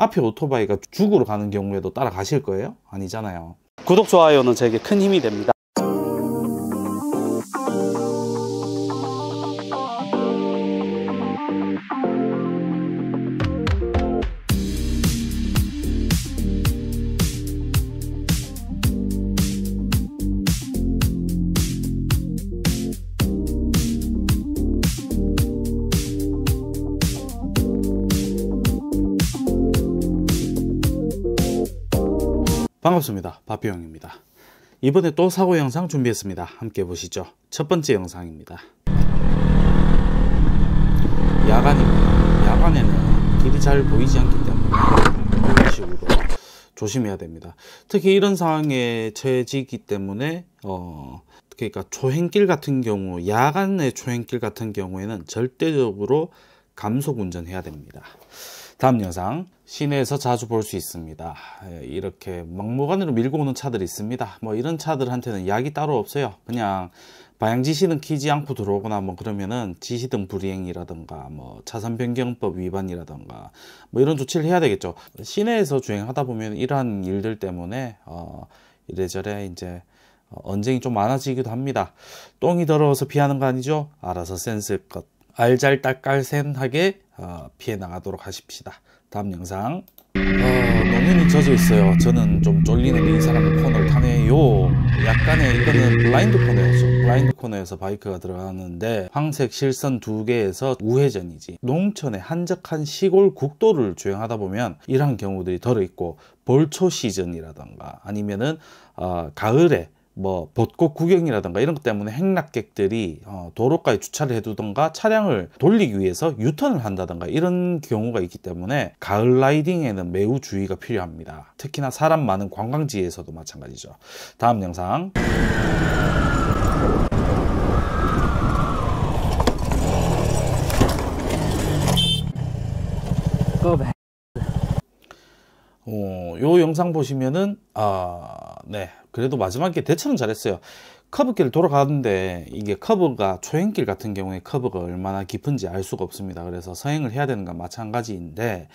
앞에 오토바이가 죽으러 가는 경우에도 따라가실 거예요? 아니잖아요. 구독, 좋아요는 제게 큰 힘이 됩니다. 반갑습니다. 바비용입니다. 이번에 또 사고 영상 준비했습니다. 함께 보시죠. 첫 번째 영상입니다. 야간입니다. 야간에는 길이 잘 보이지 않기 때문에 이런 식으로 조심해야 됩니다. 특히 이런 상황에 처해지기 때문에 어 그러니까 초행길 같은 경우 야간의 초행길 같은 경우에는 절대적으로 감속 운전해야 됩니다. 다음 영상 시내에서 자주 볼 수 있습니다. 예, 이렇게 막무가내로 밀고 오는 차들이 있습니다. 뭐 이런 차들한테는 약이 따로 없어요. 그냥 방향지시는 키지 않고 들어오거나 뭐 그러면은 지시등 불이행이라든가 뭐 차선 변경법 위반이라든가 뭐 이런 조치를 해야 되겠죠. 시내에서 주행하다 보면 이러한 일들 때문에 어 이래저래 이제 어, 언쟁이 좀 많아지기도 합니다. 똥이 더러워서 피하는 거 아니죠? 알아서 센스껏 알잘딱깔센하게 어, 피해 나가도록 하십시다. 다음 영상 어, 노면이 젖어 있어요. 저는 좀 쫄리는 게이 사람의 코너를 타네요. 약간의 이거는 블라인드 코너였죠. 블라인드 코너에서 바이크가 들어가는데 황색 실선 두 개에서 우회전이지. 농촌의 한적한 시골 국도를 주행하다 보면 이러 경우들이 덜어 있고 벌초 시즌이라던가 아니면은 어, 가을에 뭐 벚꽃 구경이라든가 이런 것 때문에 행락객들이 어, 도로가에 주차를 해두던가 차량을 돌리기 위해서 유턴을 한다든가 이런 경우가 있기 때문에 가을 라이딩에는 매우 주의가 필요합니다. 특히나 사람 많은 관광지에서도 마찬가지죠. 다음 영상. 어, 요 영상 보시면은 아, 네. 그래도 마지막에 대처는 잘했어요. 커브길을 돌아가는데 이게 커브가 초행길 같은 경우에 커브가 얼마나 깊은지 알 수가 없습니다. 그래서 서행을 해야 되는 건 마찬가지인데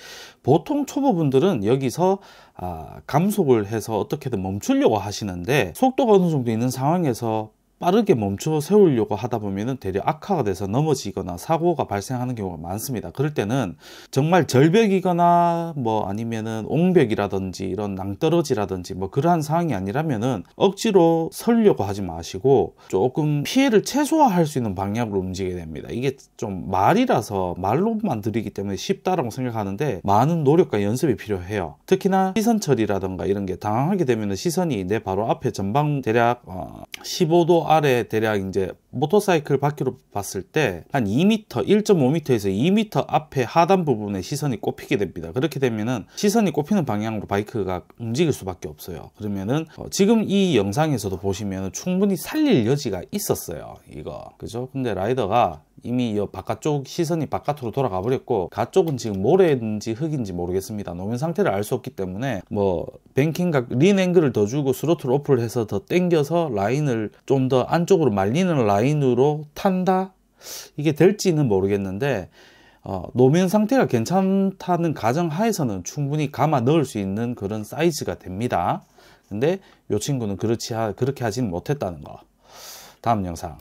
보통 초보분들은 여기서 아, 감속을 해서 어떻게든 멈추려고 하시는데 속도가 어느 정도 있는 상황에서 빠르게 멈춰 세우려고 하다 보면은 대려 악화가 돼서 넘어지거나 사고가 발생하는 경우가 많습니다. 그럴 때는 정말 절벽이거나 뭐 아니면은 옹벽이라든지 이런 낭떠러지라든지 뭐 그러한 상황이 아니라면은 억지로 설려고 하지 마시고 조금 피해를 최소화할 수 있는 방향으로 움직이게 됩니다. 이게 좀 말이라서 말로만 드리기 때문에 쉽다라고 생각하는데 많은 노력과 연습이 필요해요. 특히나 시선 처리라든가 이런 게 당황하게 되면은 시선이 내 바로 앞에 전방 대략 어 15도 아래 대략 이제 모터사이클 바퀴로 봤을 때 한 2m, 1.5m에서 2m 앞에 하단 부분에 시선이 꼽히게 됩니다. 그렇게 되면은 시선이 꼽히는 방향으로 바이크가 움직일 수밖에 없어요. 그러면은 어 지금 이 영상에서도 보시면 충분히 살릴 여지가 있었어요. 이거 그죠? 근데 라이더가 이미 이 바깥쪽 시선이 바깥으로 돌아가 버렸고 가쪽은 지금 모래인지 흙인지 모르겠습니다. 노면 상태를 알 수 없기 때문에 뭐 뱅킹각 린 앵글을 더 주고 스로틀 오프를 해서 더 당겨서 라인을 좀 더 안쪽으로 말리는 라인 라인으로 탄다? 이게 될지는 모르겠는데 어, 노면 상태가 괜찮다는 가정 하에서는 충분히 감아 넣을 수 있는 그런 사이즈가 됩니다. 근데 이 친구는 그렇지 그렇게 하진 못했다는 거. 다음 영상.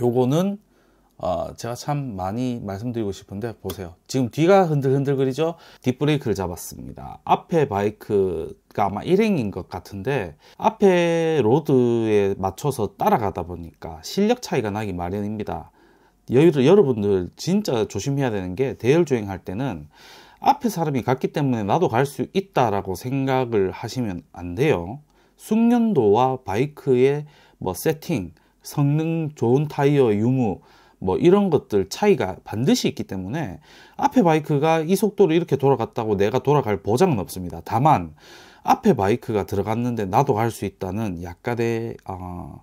요거는 어, 제가 참 많이 말씀드리고 싶은데 보세요 지금 뒤가 흔들흔들거리죠 뒷브레이크를 잡았습니다 앞에 바이크가 아마 일행인것 같은데 앞에 로드에 맞춰서 따라가다 보니까 실력 차이가 나기 마련입니다 여유를 여러분들 진짜 조심해야 되는 게 대열 주행할 때는 앞에 사람이 갔기 때문에 나도 갈 수 있다라고 생각을 하시면 안 돼요 숙련도와 바이크의 뭐 세팅 성능 좋은 타이어 유무 뭐 이런 것들 차이가 반드시 있기 때문에 앞에 바이크가 이 속도로 이렇게 돌아갔다고 내가 돌아갈 보장은 없습니다. 다만 앞에 바이크가 들어갔는데 나도 갈 수 있다는 약간의 어,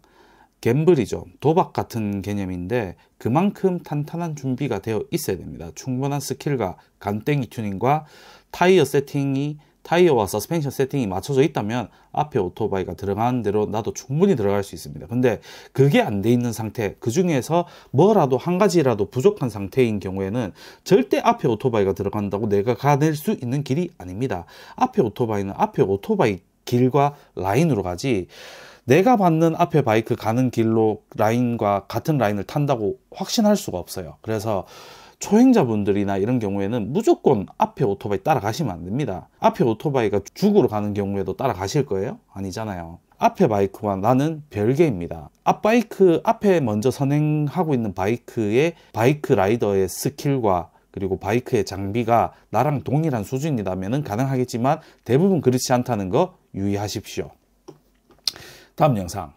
갬블이죠. 도박 같은 개념인데 그만큼 탄탄한 준비가 되어 있어야 됩니다. 충분한 스킬과 간땡이 튜닝과 타이어 세팅이 타이어와 서스펜션 세팅이 맞춰져 있다면 앞에 오토바이가 들어가는 대로 나도 충분히 들어갈 수 있습니다. 근데 그게 안 돼 있는 상태, 그 중에서 뭐라도 한 가지라도 부족한 상태인 경우에는 절대 앞에 오토바이가 들어간다고 내가 가낼 수 있는 길이 아닙니다. 앞에 오토바이는 앞에 오토바이 길과 라인으로 가지 내가 받는 앞에 바이크 가는 길로 라인과 같은 라인을 탄다고 확신할 수가 없어요. 그래서 초행자분들이나 이런 경우에는 무조건 앞에 오토바이 따라가시면 안 됩니다. 앞에 오토바이가 죽으러 가는 경우에도 따라가실 거예요? 아니잖아요. 앞에 바이크와 나는 별개입니다. 앞 바이크, 앞에 먼저 선행하고 있는 바이크의 바이크 라이더의 스킬과 그리고 바이크의 장비가 나랑 동일한 수준이라면 가능하겠지만 대부분 그렇지 않다는 거 유의하십시오. 다음 영상.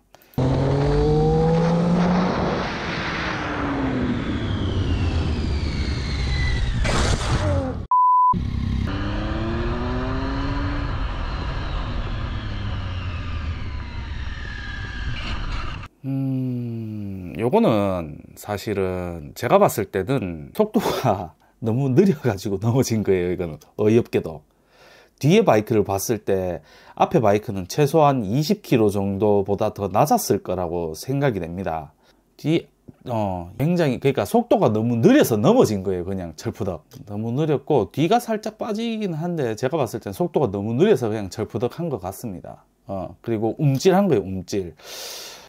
요거는 사실은 제가 봤을 때는 속도가 너무 느려가지고 넘어진 거예요. 이거는 어이없게도. 뒤에 바이크를 봤을 때 앞에 바이크는 최소한 20km 정도보다 더 낮았을 거라고 생각이 됩니다. 뒤, 어, 굉장히, 그러니까 속도가 너무 느려서 넘어진 거예요. 그냥 철푸덕. 너무 느렸고, 뒤가 살짝 빠지긴 한데 제가 봤을 땐 속도가 너무 느려서 그냥 철푸덕 한 것 같습니다. 어, 그리고 움찔한 거예요, 움찔.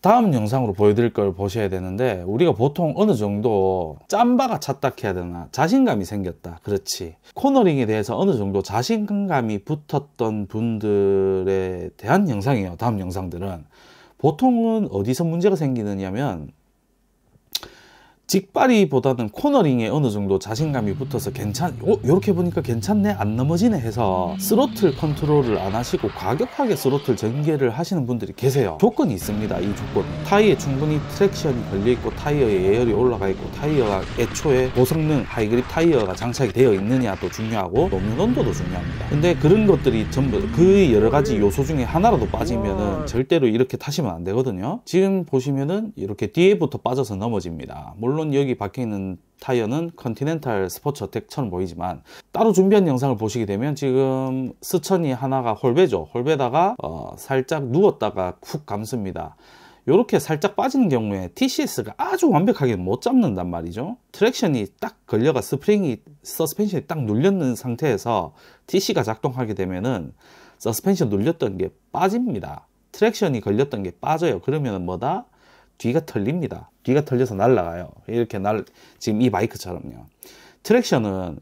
다음 영상으로 보여드릴 걸 보셔야 되는데 우리가 보통 어느 정도 짬바가 찼다 해야 되나 자신감이 생겼다 그렇지 코너링에 대해서 어느 정도 자신감이 붙었던 분들에 대한 영상이에요 다음 영상들은 보통은 어디서 문제가 생기느냐면 직발이보다는 코너링에 어느 정도 자신감이 붙어서 괜찮, 어, 이렇게 보니까 괜찮네, 안 넘어지네 해서 스로틀 컨트롤을 안 하시고 과격하게 스로틀 전개를 하시는 분들이 계세요. 조건이 있습니다, 이 조건. 타이에 충분히 트랙션이 걸려있고 타이어에 예열이 올라가 있고 타이어가 애초에 고성능 하이그립 타이어가 장착이 되어 있느냐도 중요하고 노면 온도도 중요합니다. 근데 그런 것들이 전부 그 여러 가지 요소 중에 하나라도 빠지면은 절대로 이렇게 타시면 안 되거든요. 지금 보시면은 이렇게 뒤에부터 빠져서 넘어집니다. 물론 물론 여기 박혀있는 타이어는 컨티넨탈 스포츠 어택처럼 보이지만 따로 준비한 영상을 보시게 되면 지금 스천이 하나가 홀베죠 홀베다가 어, 살짝 누웠다가 훅 감습니다 이렇게 살짝 빠지는 경우에 TCS가 아주 완벽하게 못 잡는단 말이죠 트랙션이 딱 걸려가 스프링이 서스펜션이 딱 눌렸는 상태에서 TC가 작동하게 되면은 서스펜션 눌렸던 게 빠집니다 트랙션이 걸렸던 게 빠져요 그러면 뭐다 뒤가 털립니다. 뒤가 털려서 날라가요. 이렇게 날 지금 이 바이크처럼요. 트랙션은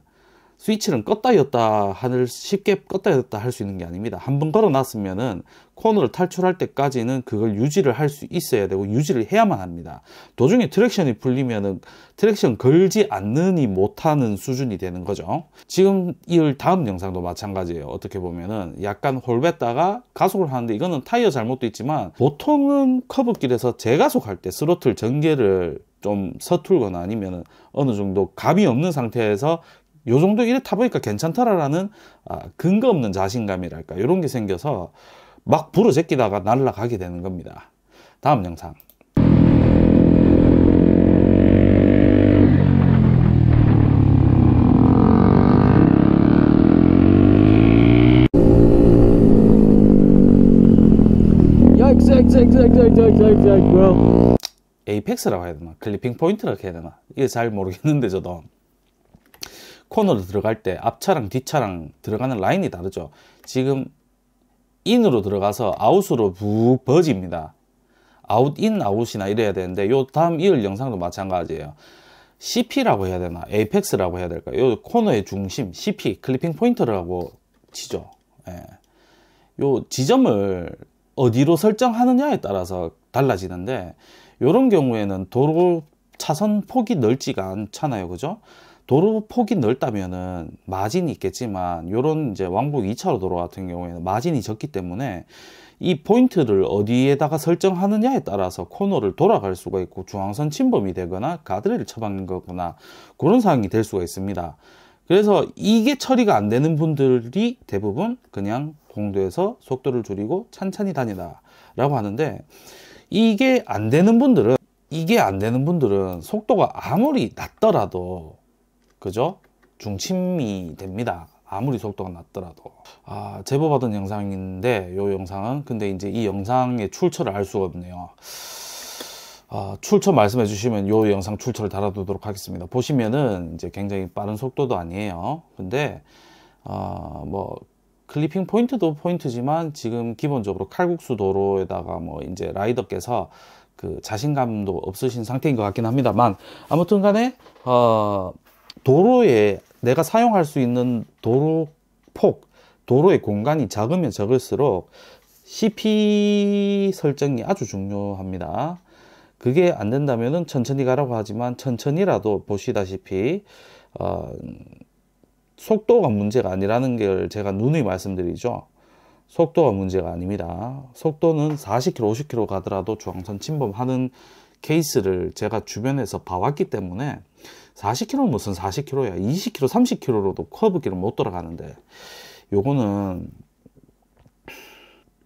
스위치는 껐다 였다 하늘 쉽게 껐다 였다 할 수 있는 게 아닙니다. 한 번 걸어놨으면은 코너를 탈출할 때까지는 그걸 유지를 할 수 있어야 되고 유지를 해야만 합니다. 도중에 트랙션이 풀리면은 트랙션 걸지 않느니 못하는 수준이 되는 거죠. 지금 이 다음 영상도 마찬가지예요. 어떻게 보면은 약간 홀뱉다가 가속을 하는데 이거는 타이어 잘못도 있지만 보통은 커브길에서 재가속할 때 스로틀 전개를 좀 서툴거나 아니면 어느 정도 감이 없는 상태에서 요 정도 일렇다 보니까 괜찮더라라는 아, 근거 없는 자신감이랄까 이런 게 생겨서 막 부러제끼다가 날라가게 되는 겁니다. 다음 영상. 에이펙스라고 해야 되나? 클리핑 포인트라고 해야 되나? 이게 잘 모르겠는데 저도 코너로 들어갈 때 앞차랑 뒷차랑 들어가는 라인이 다르죠. 지금 인으로 들어가서 아웃으로 부 버집니다. 아웃, 인, 아웃이나 이래야 되는데 요 다음 이을 영상도 마찬가지예요. CP라고 해야 되나? apex 라고 해야 될까? 요 코너의 중심, CP, 클리핑 포인트라고 치죠. 예. 요 지점을 어디로 설정하느냐에 따라서 달라지는데 요런 경우에는 도로 차선 폭이 넓지가 않잖아요. 그죠? 도로 폭이 넓다면은 마진이 있겠지만 요런 이제 왕복 2차로 도로 같은 경우에는 마진이 적기 때문에 이 포인트를 어디에다가 설정하느냐에 따라서 코너를 돌아갈 수가 있고 중앙선 침범이 되거나 가드레일 처방는 거거나 그런 상황이 될 수가 있습니다. 그래서 이게 처리가 안 되는 분들이 대부분 그냥 공도에서 속도를 줄이고 찬찬히 다니다 라고 하는데 이게 안 되는 분들은 이게 안 되는 분들은 속도가 아무리 낮더라도 그죠? 중침이 됩니다. 아무리 속도가 낮더라도. 아, 제보받은 영상인데 요 영상은 근데 이제 이 영상의 출처를 알 수가 없네요. 아, 출처 말씀해 주시면 요 영상 출처를 달아두도록 하겠습니다. 보시면은 이제 굉장히 빠른 속도도 아니에요. 근데 어, 뭐 클리핑 포인트도 포인트지만 지금 기본적으로 칼국수 도로에다가 뭐 이제 라이더께서 그 자신감도 없으신 상태인 것 같긴 합니다만 아무튼 간에 어 도로에 내가 사용할 수 있는 도로 폭, 도로의 공간이 작으면 적을수록 CP 설정이 아주 중요합니다. 그게 안 된다면 천천히 가라고 하지만 천천히라도 보시다시피 어, 속도가 문제가 아니라는 걸 제가 누누이 말씀드리죠. 속도가 문제가 아닙니다. 속도는 40km, 50km 가더라도 중앙선 침범하는 케이스를 제가 주변에서 봐왔기 때문에 40kg는 무슨 40kg야. 20kg, 30kg로도 커브길을 못 돌아가는데 요거는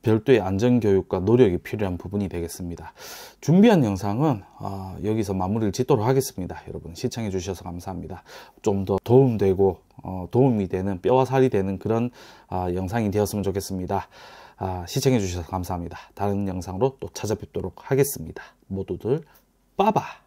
별도의 안전교육과 노력이 필요한 부분이 되겠습니다. 준비한 영상은 어, 여기서 마무리를 짓도록 하겠습니다. 여러분 시청해 주셔서 감사합니다. 좀 더 도움되고 어, 도움이 되는 뼈와 살이 되는 그런 어, 영상이 되었으면 좋겠습니다. 아, 시청해 주셔서 감사합니다. 다른 영상으로 또 찾아뵙도록 하겠습니다. 모두들 빠바!